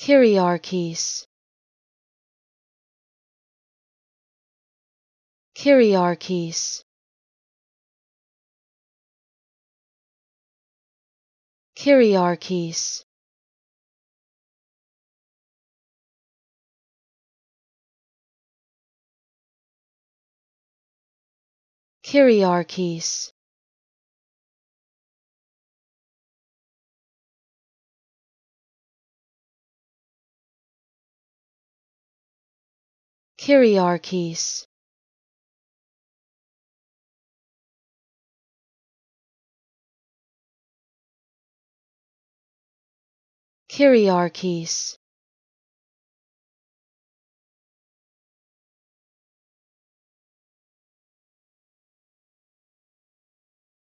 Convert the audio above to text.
Kyriarchs Kyriarchs Kyriarchs Kyriarchs Kyriarchs Kyriarchs